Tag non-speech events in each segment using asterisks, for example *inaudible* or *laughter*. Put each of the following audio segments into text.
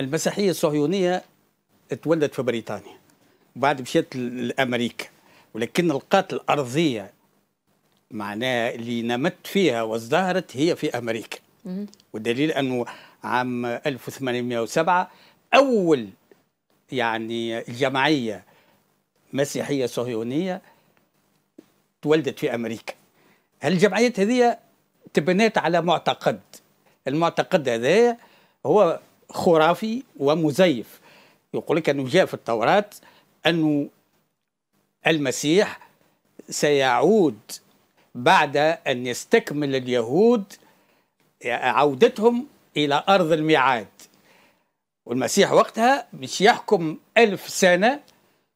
المسيحيه الصهيونيه اتولدت في بريطانيا وبعد مشيت لامريكا ولكن القات الارضيه معناها اللي نمت فيها وازدهرت هي في امريكا والدليل انه عام 1807 اول يعني جمعيه مسيحيه صهيونيه تولدت في امريكا هالجمعيات هذه تبنات على معتقد المعتقد هذا هو خرافي ومزيف يقول لك أنه جاء في التوراة أنه المسيح سيعود بعد أن يستكمل اليهود عودتهم إلى أرض الميعاد والمسيح وقتها مش يحكم ألف سنة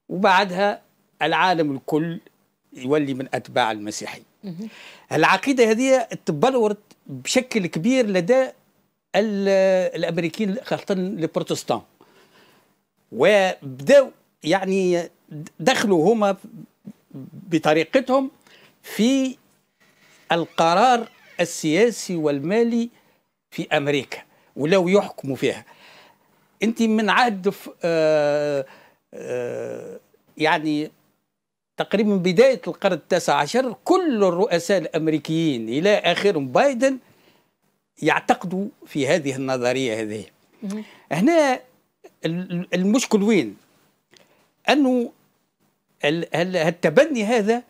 وبعدها العالم الكل يولي من أتباع المسيحي العقيدة هذه تبلورت بشكل كبير لدى الامريكيين خاصه البروتستان وبداو يعني دخلوا هما بطريقتهم في القرار السياسي والمالي في امريكا ولو يحكموا فيها انت من عهد آه آه يعني تقريبا بدايه القرن التاسع عشر كل الرؤساء الامريكيين الى اخرهم بايدن يعتقدوا في هذه النظريه هذه هنا المشكل وين انه التبني هذا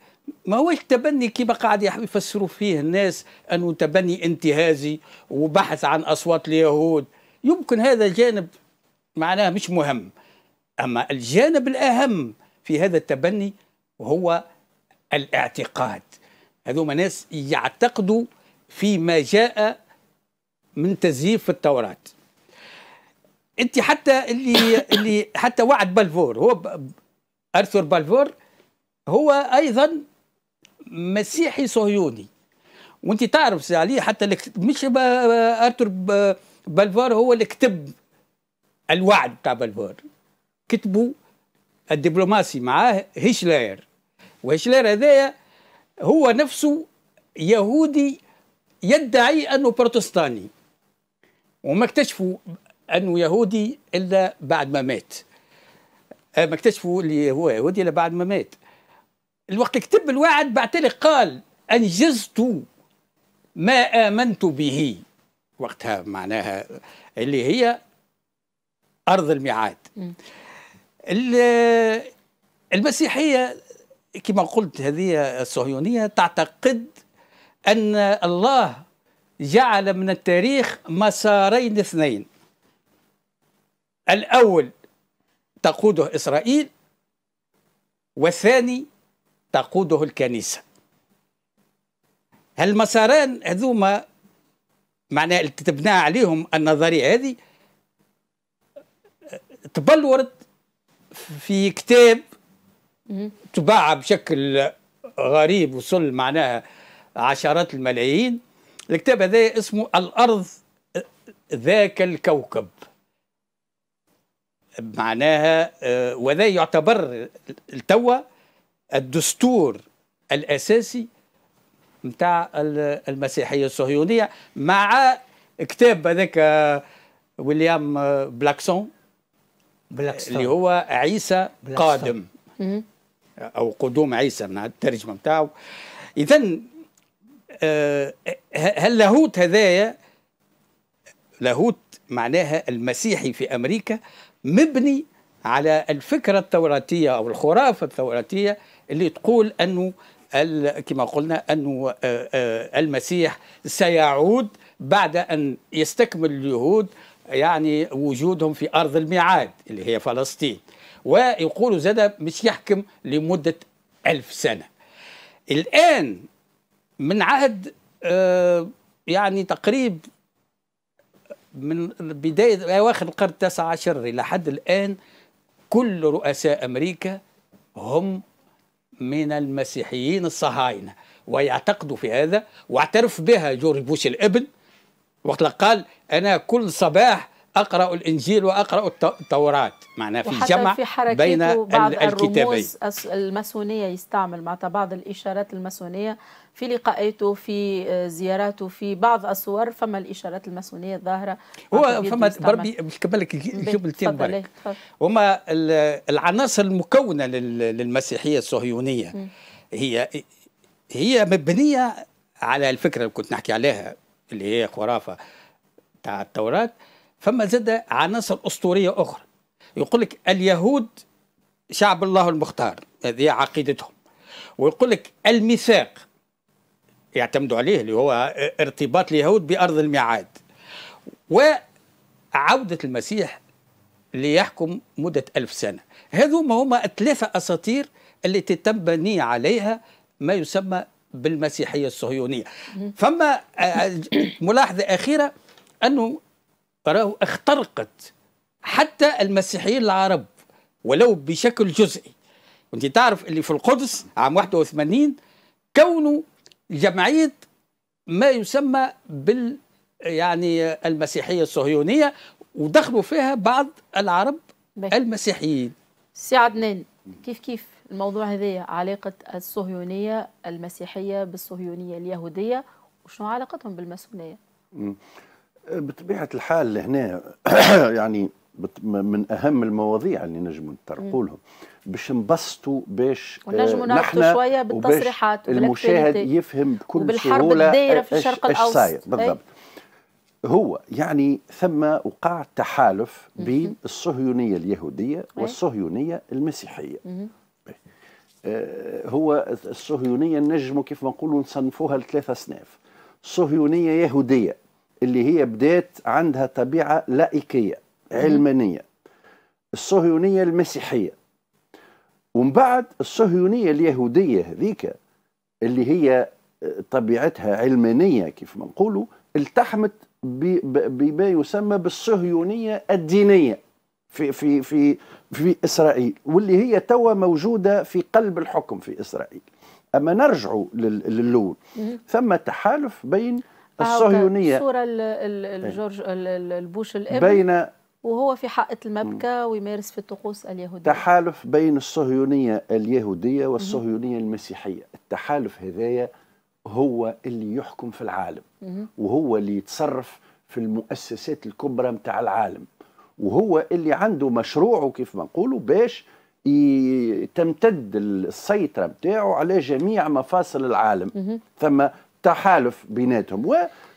ما هوش تبني كما قاعد يفسروا فيه الناس انه تبني انتهازي وبحث عن اصوات اليهود يمكن هذا جانب معناه مش مهم اما الجانب الاهم في هذا التبني هو الاعتقاد هذوما ناس يعتقدوا فيما جاء من تزييف في التوراة انت حتى اللي *coughs* اللي حتى وعد بلفور هو ارثور بلفور هو ايضا مسيحي صهيوني وانت تعرف عليه حتى مش ارثر بلفور هو اللي كتب الوعد تاع بلفور كتبوا الدبلوماسي معاه هيشلاير وهيشلاير هذايا هو نفسه يهودي يدعي انه بروتستاني وما اكتشفوا انه يهودي الا بعد ما مات أه، ما اكتشفوا اللي هو يهودي الا بعد ما مات الوقت كتب الوعد بعتلي قال انجزت ما امنت به وقتها معناها اللي هي ارض الميعاد المسيحيه كما قلت هذه الصهيونيه تعتقد ان الله جعل من التاريخ مسارين اثنين الأول تقوده إسرائيل والثاني تقوده الكنيسة هالمساران هذوما معنى اللي تبنى عليهم النظرية هذه تبلورت في كتاب تباع بشكل غريب وصل معناها عشرات الملايين الكتاب هذا اسمه الأرض ذاك الكوكب معناها آه، وذا يعتبر التوى الدستور الأساسي متاع المسيحية الصهيونية مع كتاب هذاك آه، ويليام آه، بلاكسون بلاكستون. اللي هو عيسى بلاكستون. قادم أو قدوم عيسى من الترجمة متاعه إذا آه، لاهوت هذايا لاهوت معناها المسيحي في امريكا مبني على الفكره التوراتيه او الخرافه التوراتيه اللي تقول انه كما قلنا انه آه، آه، المسيح سيعود بعد ان يستكمل اليهود يعني وجودهم في ارض الميعاد اللي هي فلسطين ويقولوا زاد مش يحكم لمده ألف سنه الان من عهد آه، يعني تقريب من بداية أواخر القرن التاسع عشر إلى حد الآن كل رؤساء أمريكا هم من المسيحيين الصهاينة ويعتقدوا في هذا واعترف بها جورج بوش الابن وقت قال أنا كل صباح اقرا الانجيل واقرا التوراه معناها في جمع في بين بعض الكتابين الماسونيه يستعمل معناتها بعض الاشارات الماسونيه في لقائته في زياراته في بعض الصور فما الاشارات الماسونيه الظاهره هو فما بربي نكمل لك جملتين هما العناصر المكونه للمسيحيه الصهيونيه هي هي مبنيه على الفكره اللي كنت نحكي عليها اللي هي خرافه تاع التوراه فما زاد عناصر أسطورية أخرى يقول لك اليهود شعب الله المختار هذه عقيدتهم ويقول لك الميثاق يعتمدوا عليه اللي هو ارتباط اليهود بأرض الميعاد وعودة المسيح ليحكم مدة ألف سنة هذوما هما ثلاثه أساطير التي تتبني عليها ما يسمى بالمسيحية الصهيونية فما آه، ملاحظة أخيرة أنه راهو اخترقت حتى المسيحيين العرب ولو بشكل جزئي وانت تعرف اللي في القدس عام 81 كونوا جمعيه ما يسمى بال يعني المسيحيه الصهيونيه ودخلوا فيها بعض العرب بيه. المسيحيين سي عدنان كيف كيف الموضوع هذا علاقة الصهيونية المسيحية بالصهيونية اليهودية وشنو علاقتهم بالماسونية بطبيعه الحال هنا *coughs* يعني من اهم المواضيع اللي نجموا نطرقوا لهم باش نبسطوا باش آه، ونجموا نحن شويه بالتصريحات المشاهد يفهم بكل وبالحرب سهوله الدايره في الشرق الاوسط صاير إيه. بالضبط هو يعني ثم وقع تحالف بين الصهيونيه اليهوديه إيه. والصهيونيه المسيحيه إيه. آه، هو الصهيونيه نجموا كيف ما نقولوا نصنفوها لثلاثه اصناف صهيونيه يهوديه اللي هي بدات عندها طبيعه لائكيه علمانيه الصهيونيه المسيحيه ومن بعد الصهيونيه اليهوديه هذيك اللي هي آه، طبيعتها علمانيه كيف ما نقولوا التحمت بما يسمى بالصهيونيه الدينيه في في في في اسرائيل واللي هي توا موجوده في قلب الحكم في اسرائيل اما نرجعوا للاول ثم تحالف بين الصهيونية الصورة الجورج إيه. البوش الابن بين وهو في حائط المبكى ويمارس في الطقوس اليهودية تحالف بين الصهيونية اليهودية والصهيونية المسيحية التحالف هذايا هو اللي يحكم في العالم وهو اللي يتصرف في المؤسسات الكبرى متاع العالم وهو اللي عنده مشروعه كيف ما نقولوا باش تمتد السيطرة متاعه على جميع مفاصل العالم ثم تحالف بيناتهم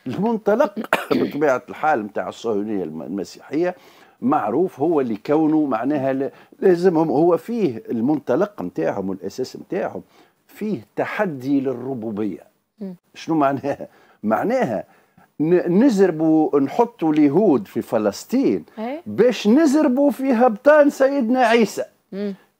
والمنطلق *coughs* بطبيعه الحال نتاع الصهيونيه المسيحيه معروف هو اللي كونه معناها لازمهم هو فيه المنطلق نتاعهم والاساس نتاعهم فيه تحدي للربوبيه شنو معناها معناها نزربوا نحطوا اليهود في فلسطين إيه. باش نزربوا في هبطان سيدنا عيسى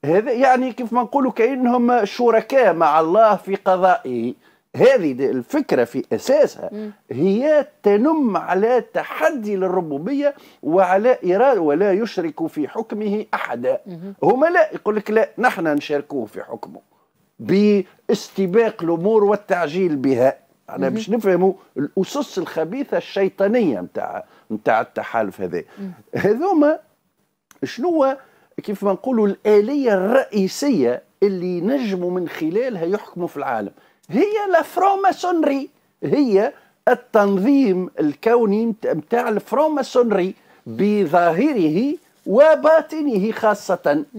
هذا يعني كيف ما نقولوا كانهم شركاء مع الله في قضائه هذه الفكرة في أساسها هي تنم على تحدي للربوبية وعلى إرادة ولا يشرك في حكمه أحدا هما لا يقول لك لا نحن نشاركوه في حكمه باستباق الأمور والتعجيل بها أنا باش نفهموا الأسس الخبيثة الشيطانية متاع متاع التحالف هذا هذوما شنو كيف ما نقولوا الآلية الرئيسية اللي نجموا من خلالها يحكموا في العالم هي الفروماسونري هي التنظيم الكوني نتاع الفروماسونري بظاهره وباطنه خاصة